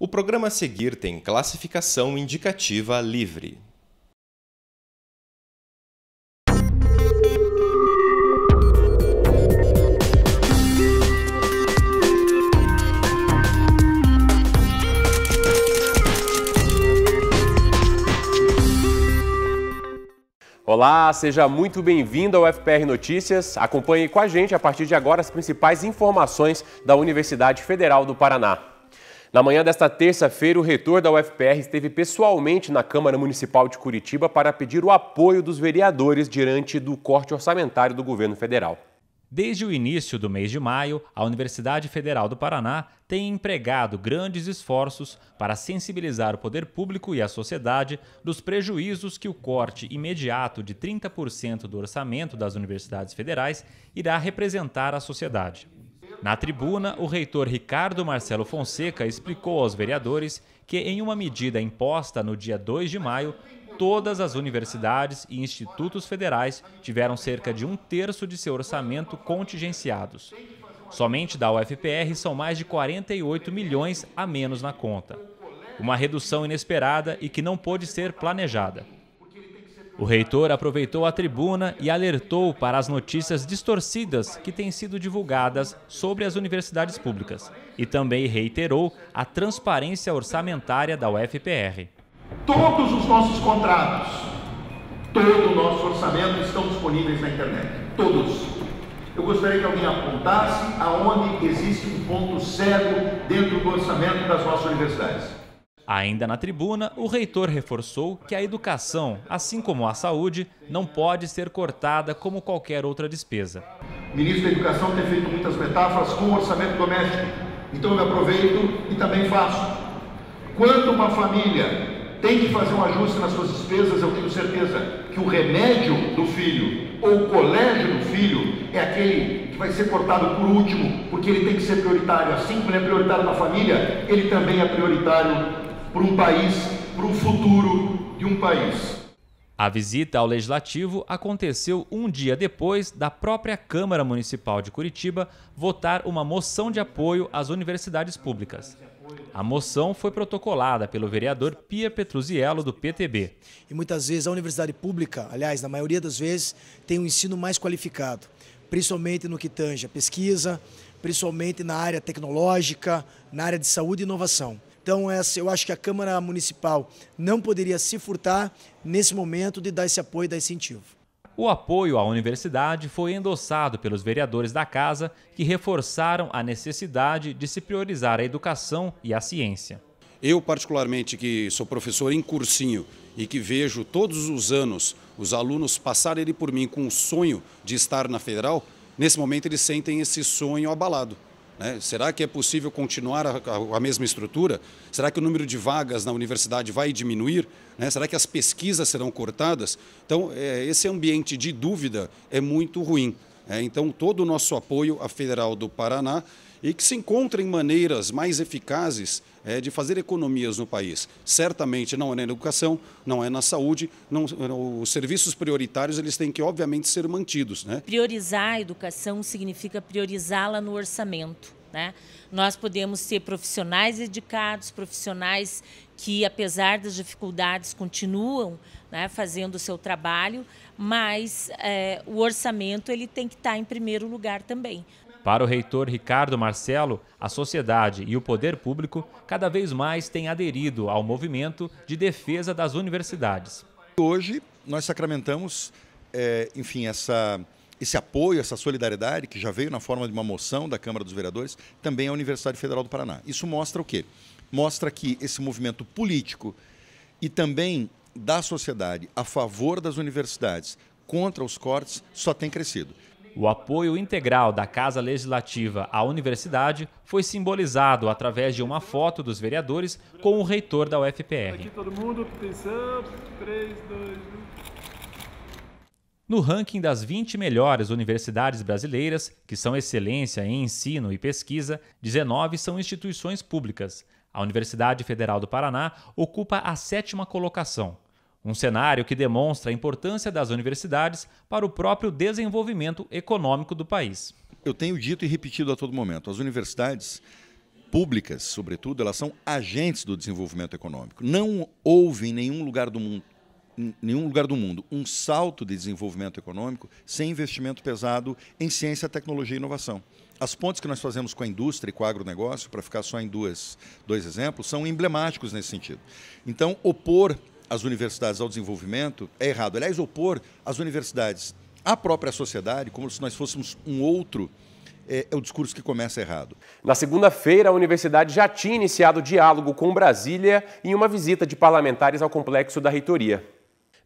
O programa a seguir tem classificação indicativa livre. Olá, seja muito bem-vindo ao FPR Notícias. Acompanhe com a gente a partir de agora as principais informações da Universidade Federal do Paraná. Na manhã desta terça-feira, o reitor da UFPR esteve pessoalmente na Câmara Municipal de Curitiba para pedir o apoio dos vereadores diante do corte orçamentário do governo federal. Desde o início do mês de maio, a Universidade Federal do Paraná tem empregado grandes esforços para sensibilizar o poder público e a sociedade dos prejuízos que o corte imediato de 30% do orçamento das universidades federais irá representar à sociedade. Na tribuna, o reitor Ricardo Marcelo Fonseca explicou aos vereadores que, em uma medida imposta no dia 2 de maio, todas as universidades e institutos federais tiveram cerca de um terço de seu orçamento contingenciados. Somente da UFPR são mais de 48 milhões a menos na conta. Uma redução inesperada e que não pôde ser planejada. O reitor aproveitou a tribuna e alertou para as notícias distorcidas que têm sido divulgadas sobre as universidades públicas e também reiterou a transparência orçamentária da UFPR. Todos os nossos contratos, todo o nosso orçamento estão disponíveis na internet. Todos. Eu gostaria que alguém apontasse aonde existe um ponto cego dentro do orçamento das nossas universidades. Ainda na tribuna, o reitor reforçou que a educação, assim como a saúde, não pode ser cortada como qualquer outra despesa. O ministro da Educação tem feito muitas metáforas com o orçamento doméstico, então eu aproveito e também faço. Quando uma família tem que fazer um ajuste nas suas despesas, eu tenho certeza que o remédio do filho ou o colégio do filho é aquele que vai ser cortado por último, porque ele tem que ser prioritário. Assim como ele é prioritário na família, ele também é prioritário para um país, para o futuro de um país. A visita ao Legislativo aconteceu um dia depois da própria Câmara Municipal de Curitiba votar uma moção de apoio às universidades públicas. A moção foi protocolada pelo vereador Pia Petruziello, do PTB. E muitas vezes a universidade pública, aliás, na maioria das vezes, tem um ensino mais qualificado, principalmente no que tange a pesquisa, principalmente na área tecnológica, na área de saúde e inovação. Então, essa, eu acho que a Câmara Municipal não poderia se furtar nesse momento de dar esse apoio e dar esse incentivo. O apoio à universidade foi endossado pelos vereadores da casa, que reforçaram a necessidade de se priorizar a educação e a ciência. Eu, particularmente, que sou professor em cursinho e que vejo todos os anos os alunos passarem por mim com o sonho de estar na federal, nesse momento eles sentem esse sonho abalado. Né? Será que é possível continuar a, a, a, mesma estrutura? Será que o número de vagas na universidade vai diminuir? Né? Será que as pesquisas serão cortadas? Então, é, esse ambiente de dúvida é muito ruim. É, então, todo o nosso apoio à Federal do Paraná e que se encontrem maneiras mais eficazes é, de fazer economias no país. Certamente não é na educação, não é na saúde, não, os serviços prioritários eles têm que obviamente ser mantidos. Né? Priorizar a educação significa priorizá-la no orçamento. Né? Nós podemos ter profissionais dedicados, profissionais que, apesar das dificuldades, continuam né, fazendo o seu trabalho, mas é, o orçamento ele tem que estar em primeiro lugar também. Para o reitor Ricardo Marcelo, a sociedade e o poder público cada vez mais têm aderido ao movimento de defesa das universidades. Hoje nós sacramentamos, é, enfim, essa, esse apoio, essa solidariedade que já veio na forma de uma moção da Câmara dos Vereadores, também à Universidade Federal do Paraná. Isso mostra o quê? Mostra que esse movimento político e também da sociedade a favor das universidades contra os cortes só tem crescido. O apoio integral da Casa Legislativa à universidade foi simbolizado através de uma foto dos vereadores com o reitor da UFPR. No ranking das 20 melhores universidades brasileiras, que são excelência em ensino e pesquisa, 19 são instituições públicas. A Universidade Federal do Paraná ocupa a sétima colocação. Um cenário que demonstra a importância das universidades para o próprio desenvolvimento econômico do país. Eu tenho dito e repetido a todo momento: as universidades públicas, sobretudo, elas são agentes do desenvolvimento econômico. Não houve em nenhum lugar do mundo nenhum lugar do mundo um salto de desenvolvimento econômico sem investimento pesado em ciência, tecnologia e inovação. As pontes que nós fazemos com a indústria e com o agronegócio, para ficar só em duas, dois exemplos, são emblemáticos nesse sentido. Então, opor as universidades ao desenvolvimento é errado. Aliás, opor as universidades à própria sociedade, como se nós fôssemos um outro, é, é, o discurso que começa errado. Na segunda-feira, a universidade já tinha iniciado diálogo com Brasília em uma visita de parlamentares ao complexo da reitoria.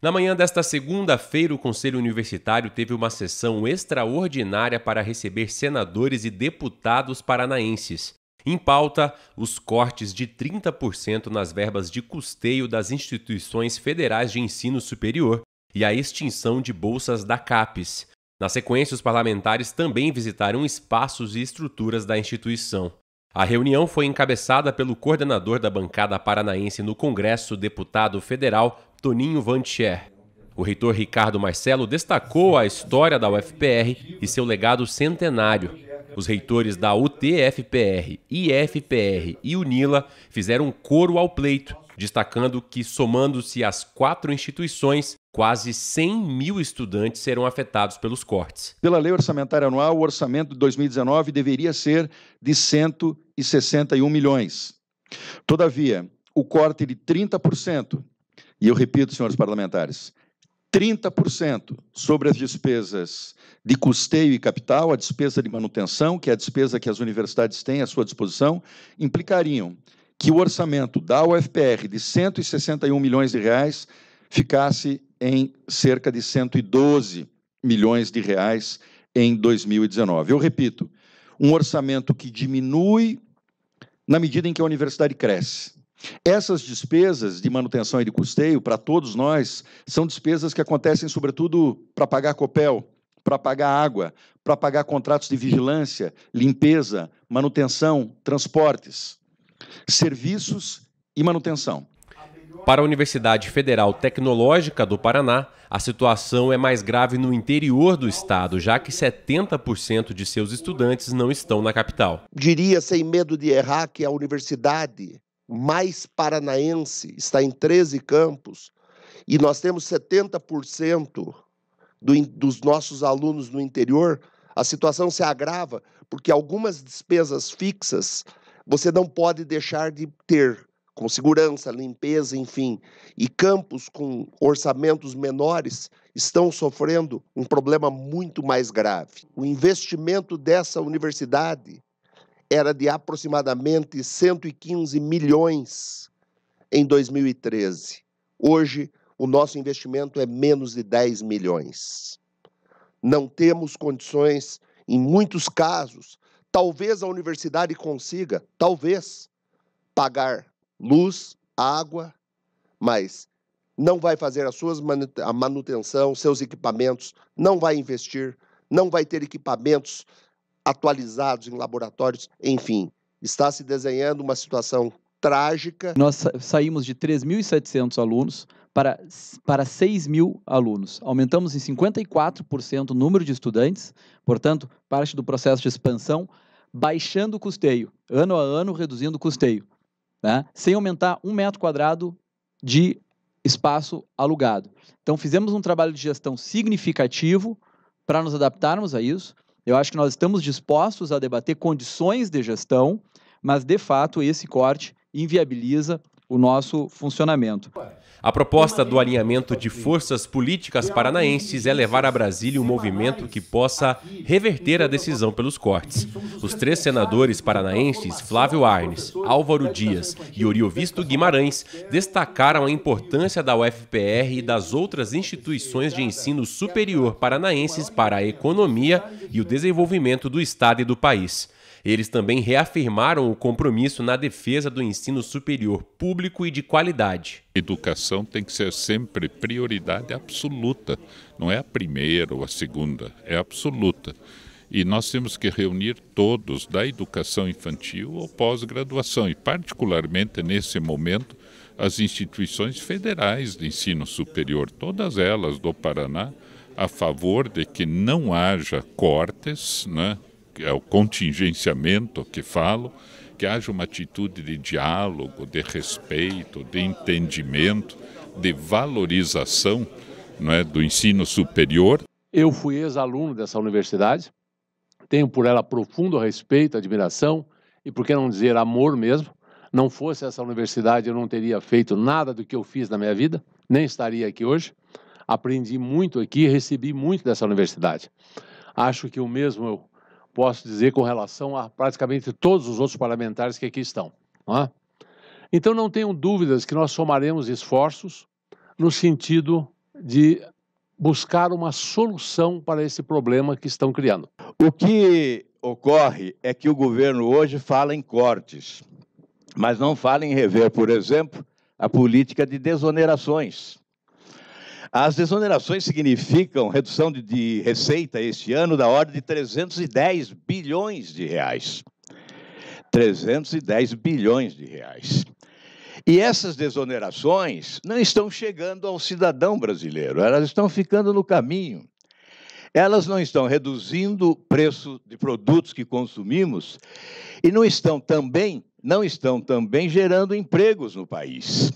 Na manhã desta segunda-feira, o Conselho Universitário teve uma sessão extraordinária para receber senadores e deputados paranaenses. Em pauta, os cortes de 30% nas verbas de custeio das instituições federais de ensino superior e a extinção de bolsas da CAPES. Na sequência, os parlamentares também visitaram espaços e estruturas da instituição. A reunião foi encabeçada pelo coordenador da bancada paranaense no Congresso, deputado federal Toninho Vantier. O reitor Ricardo Marcelo destacou a história da UFPR e seu legado centenário, os reitores da UTFPR, IFPR e UNILA fizeram coro ao pleito, destacando que, somando-se as quatro instituições, quase 100 mil estudantes serão afetados pelos cortes. Pela lei orçamentária anual, o orçamento de 2019 deveria ser de 161 milhões. Todavia, o corte é de 30%, e eu repito, senhores parlamentares, 30% sobre as despesas de custeio e capital, a despesa de manutenção, que é a despesa que as universidades têm à sua disposição, implicariam que o orçamento da UFPR de 161 milhões de reais ficasse em cerca de 112 milhões de reais em 2019. Eu repito, um orçamento que diminui na medida em que a universidade cresce. Essas despesas de manutenção e de custeio, para todos nós, são despesas que acontecem sobretudo para pagar copel, para pagar água, para pagar contratos de vigilância, limpeza, manutenção, transportes, serviços e manutenção. Para a Universidade Federal Tecnológica do Paraná, a situação é mais grave no interior do estado, já que 70% de seus estudantes não estão na capital. Diria, sem medo de errar, que a universidade mais paranaense, está em 13 campos, e nós temos 70% do, dos nossos alunos no interior, a situação se agrava porque algumas despesas fixas você não pode deixar de ter, com segurança, limpeza, enfim. E campos com orçamentos menores estão sofrendo um problema muito mais grave. O investimento dessa universidade era de aproximadamente 115 milhões em 2013. Hoje, o nosso investimento é menos de 10 milhões. Não temos condições, em muitos casos, talvez a universidade consiga, talvez, pagar luz, água, mas não vai fazer as suas manutenção, seus equipamentos, não vai investir, não vai ter equipamentos atualizados em laboratórios, enfim. Está se desenhando uma situação trágica. Nós saímos de 3.700 alunos para, para 6 mil alunos. Aumentamos em 54% o número de estudantes, portanto, parte do processo de expansão, baixando o custeio, ano a ano reduzindo o custeio, né? sem aumentar um metro quadrado de espaço alugado. Então, fizemos um trabalho de gestão significativo para nos adaptarmos a isso. Eu acho que nós estamos dispostos a debater condições de gestão, mas de fato esse corte inviabiliza o nosso funcionamento. A proposta do alinhamento de forças políticas paranaenses é levar a Brasília um movimento que possa reverter a decisão pelos cortes. Os três senadores paranaenses, Flávio Arnes, Álvaro Dias e Oriovisto Guimarães, destacaram a importância da UFPR e das outras instituições de ensino superior paranaenses para a é economia e o desenvolvimento do Estado e do país. Eles também reafirmaram o compromisso na defesa do ensino superior público e de qualidade. Educação tem que ser sempre prioridade absoluta, não é a primeira ou a segunda, é absoluta. E nós temos que reunir todos, da educação infantil ou pós-graduação, e particularmente nesse momento, as instituições federais de ensino superior, todas elas do Paraná, a favor de que não haja cortes, né, é o contingenciamento que falo, que haja uma atitude de diálogo, de respeito, de entendimento, de valorização não é, do ensino superior. Eu fui ex-aluno dessa universidade, tenho por ela profundo respeito, admiração e, por que não dizer, amor mesmo. Não fosse essa universidade, eu não teria feito nada do que eu fiz na minha vida, nem estaria aqui hoje. Aprendi muito aqui, recebi muito dessa universidade. Acho que o mesmo eu posso dizer com relação a praticamente todos os outros parlamentares que aqui estão. Não é? Então, não tenho dúvidas que nós somaremos esforços no sentido de buscar uma solução para esse problema que estão criando. O que ocorre é que o governo hoje fala em cortes, mas não fala em rever, por exemplo, a política de desonerações. As desonerações significam redução de, de receita este ano da ordem de 310 bilhões de reais. 310 bilhões de reais. E essas desonerações não estão chegando ao cidadão brasileiro, elas estão ficando no caminho. Elas não estão reduzindo o preço de produtos que consumimos e não estão também, não estão também gerando empregos no país.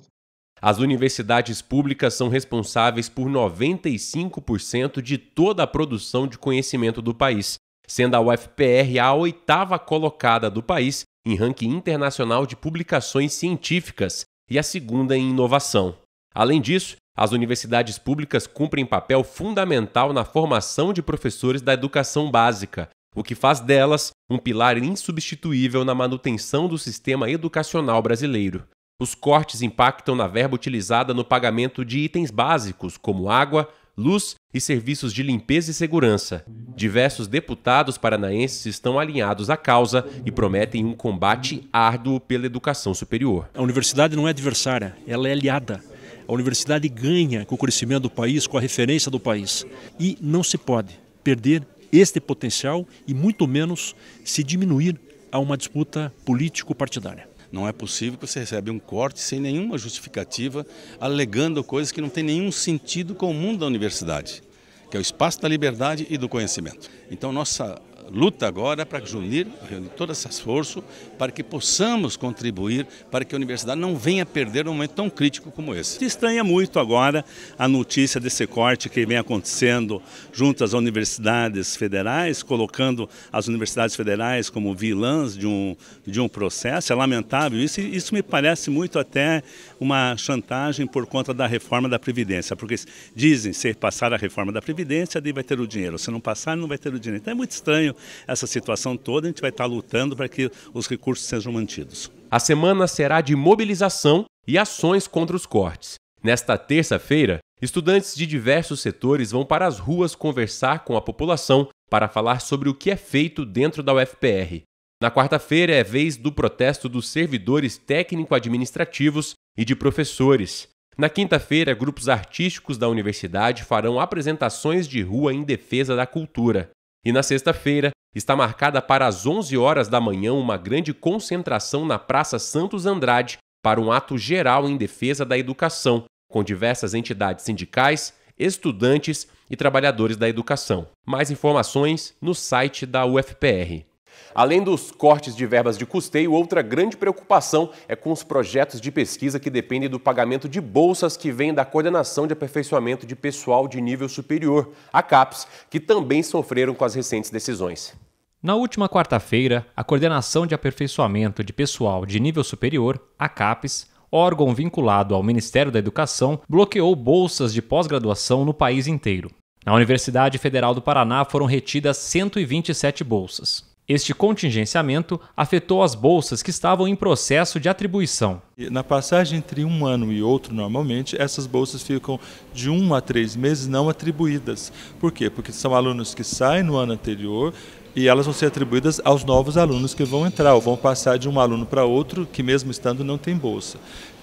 As universidades públicas são responsáveis por 95% de toda a produção de conhecimento do país, sendo a UFPR a oitava colocada do país em ranking internacional de publicações científicas e a segunda em inovação. Além disso, as universidades públicas cumprem papel fundamental na formação de professores da educação básica, o que faz delas um pilar insubstituível na manutenção do sistema educacional brasileiro. Os cortes impactam na verba utilizada no pagamento de itens básicos, como água, luz e serviços de limpeza e segurança. Diversos deputados paranaenses estão alinhados à causa e prometem um combate árduo pela educação superior. A universidade não é adversária, ela é aliada. A universidade ganha com o crescimento do país, com a referência do país. E não se pode perder este potencial e muito menos se diminuir a uma disputa político-partidária. Não é possível que você receba um corte sem nenhuma justificativa, alegando coisas que não têm nenhum sentido comum da universidade, que é o espaço da liberdade e do conhecimento. Então, nossa luta agora para junir, reunir todo esse esforço para que possamos contribuir para que a universidade não venha perder um momento tão crítico como esse. Estranha muito agora a notícia desse corte que vem acontecendo junto às universidades federais, colocando as universidades federais como vilãs de um, de um processo. É lamentável isso e isso me parece muito até uma chantagem por conta da reforma da Previdência, porque dizem se passar a reforma da Previdência, daí vai ter o dinheiro, se não passar não vai ter o dinheiro. Então é muito estranho essa situação toda, a gente vai estar lutando para que os recursos sejam mantidos. A semana será de mobilização e ações contra os cortes. Nesta terça-feira, estudantes de diversos setores vão para as ruas conversar com a população para falar sobre o que é feito dentro da UFPR. Na quarta-feira é vez do protesto dos servidores técnico-administrativos e de professores. Na quinta-feira, grupos artísticos da universidade farão apresentações de rua em defesa da cultura. E na sexta-feira, está marcada para as 11 horas da manhã uma grande concentração na Praça Santos Andrade para um ato geral em defesa da educação, com diversas entidades sindicais, estudantes e trabalhadores da educação. Mais informações no site da UFPR. Além dos cortes de verbas de custeio, outra grande preocupação é com os projetos de pesquisa que dependem do pagamento de bolsas que vêm da Coordenação de Aperfeiçoamento de Pessoal de Nível Superior, a CAPES, que também sofreram com as recentes decisões. Na última quarta-feira, a Coordenação de Aperfeiçoamento de Pessoal de Nível Superior, a CAPES, órgão vinculado ao Ministério da Educação, bloqueou bolsas de pós-graduação no país inteiro. Na Universidade Federal do Paraná foram retidas 127 bolsas. Este contingenciamento afetou as bolsas que estavam em processo de atribuição. Na passagem entre um ano e outro, normalmente, essas bolsas ficam de um a três meses não atribuídas. Por quê? Porque são alunos que saem no ano anterior e elas vão ser atribuídas aos novos alunos que vão entrar, ou vão passar de um aluno para outro, que mesmo estando não tem bolsa.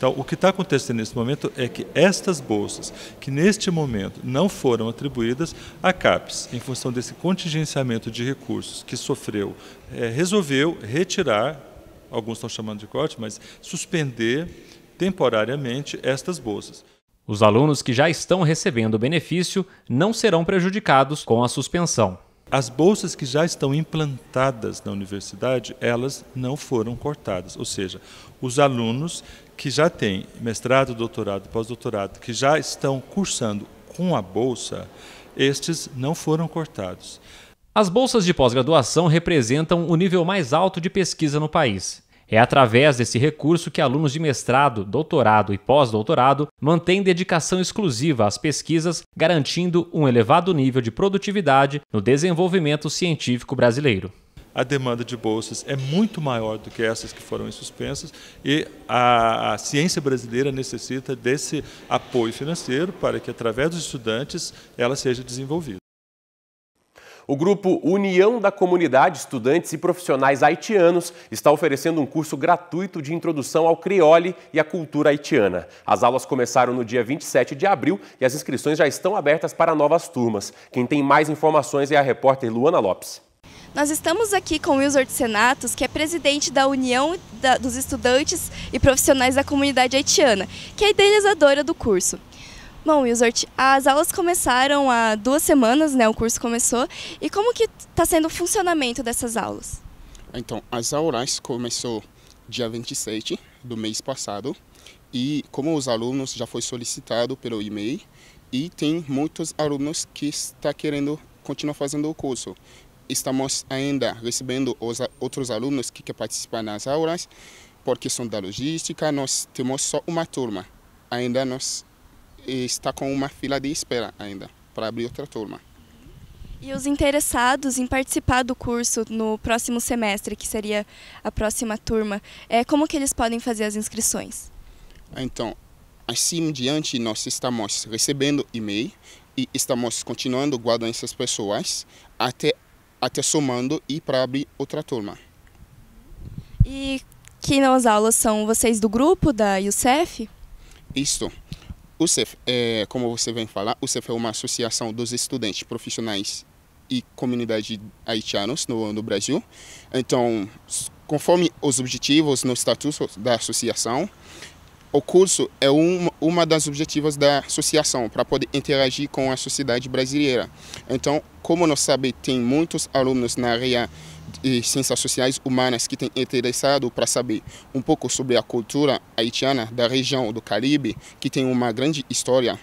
Então, o que está acontecendo nesse momento é que estas bolsas, que neste momento não foram atribuídas, a CAPES, em função desse contingenciamento de recursos que sofreu, é, resolveu retirar, alguns estão chamando de corte, mas suspender temporariamente estas bolsas. Os alunos que já estão recebendo o benefício não serão prejudicados com a suspensão. As bolsas que já estão implantadas na universidade, elas não foram cortadas, ou seja, os alunos que já têm mestrado, doutorado, pós-doutorado, que já estão cursando com a bolsa, estes não foram cortados. As bolsas de pós-graduação representam o nível mais alto de pesquisa no país. É através desse recurso que alunos de mestrado, doutorado e pós-doutorado mantêm dedicação exclusiva às pesquisas, garantindo um elevado nível de produtividade no desenvolvimento científico brasileiro a demanda de bolsas é muito maior do que essas que foram suspensas e a, a, ciência brasileira necessita desse apoio financeiro para que, através dos estudantes, ela seja desenvolvida. O grupo União da Comunidade Estudantes e Profissionais Haitianos está oferecendo um curso gratuito de introdução ao criole e à cultura haitiana. As aulas começaram no dia 27 de abril e as inscrições já estão abertas para novas turmas. Quem tem mais informações é a repórter Luana Lopes. Nós estamos aqui com Wilson Senatos, que é presidente da União da, dos Estudantes e Profissionais da Comunidade Haitiana, que é idealizadora do curso. Bom, Wilsort, as aulas começaram há duas semanas, né? O curso começou. E como que está sendo o funcionamento dessas aulas? Então, as aulas começou dia 27 do mês passado. E como os alunos já foi solicitado pelo e-mail, e tem muitos alunos que está querendo continuar fazendo o curso estamos ainda recebendo os outros alunos que querem participar nas aulas, por questão da logística, nós temos só uma turma. Ainda nós eh, está com uma fila de espera ainda para abrir outra turma. E os interessados em participar do curso no próximo semestre, que seria a próxima turma, é como que eles podem fazer as inscrições? Então, assim diante nós estamos recebendo e-mail e estamos continuando guardando essas pessoas até até somando e para abrir outra turma. E que nas aulas são vocês do grupo da UCEF? Isto. O CEF, é, como você vem falar, o CEF é uma associação dos estudantes profissionais e comunidade haitianos no, no Brasil. Então, conforme os objetivos no estatuto da associação, o curso é um, uma das objetivos da associação, para poder interagir com a sociedade brasileira. Então, como nós sabemos, tem muitos alunos na área de ciências sociais humanas que têm interessado para saber um pouco sobre a cultura haitiana da região do Caribe, que tem uma grande história.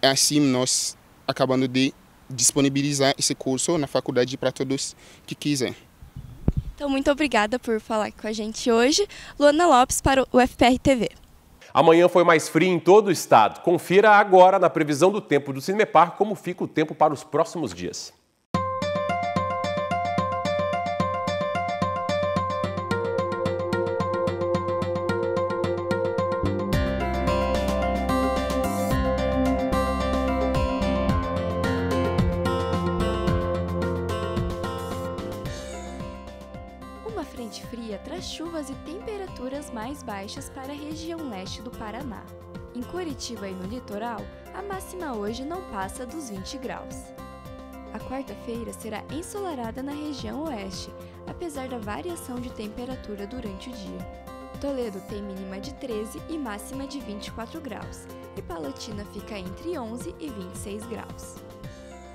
É Assim, nós acabando de disponibilizar esse curso na faculdade para todos que quiserem. Então, muito obrigada por falar com a gente hoje. Luana Lopes para o FPR TV. Amanhã foi mais frio em todo o estado. Confira agora na previsão do tempo do Cinepar como fica o tempo para os próximos dias. temperaturas mais baixas para a região leste do Paraná. Em Curitiba e no litoral, a máxima hoje não passa dos 20 graus. A quarta-feira será ensolarada na região oeste, apesar da variação de temperatura durante o dia. Toledo tem mínima de 13 e máxima de 24 graus, e Palotina fica entre 11 e 26 graus.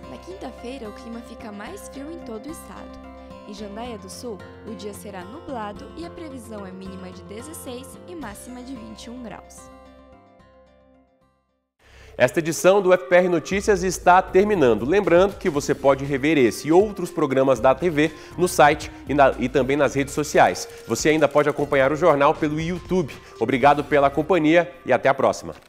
Na quinta-feira, o clima fica mais frio em todo o estado. Em Jandaia do Sul, o dia será nublado e a previsão é mínima de 16 e máxima de 21 graus. Esta edição do FPR Notícias está terminando. Lembrando que você pode rever esse e outros programas da TV no site e, na, e, também nas redes sociais. Você ainda pode acompanhar o jornal pelo YouTube. Obrigado pela companhia e até a próxima.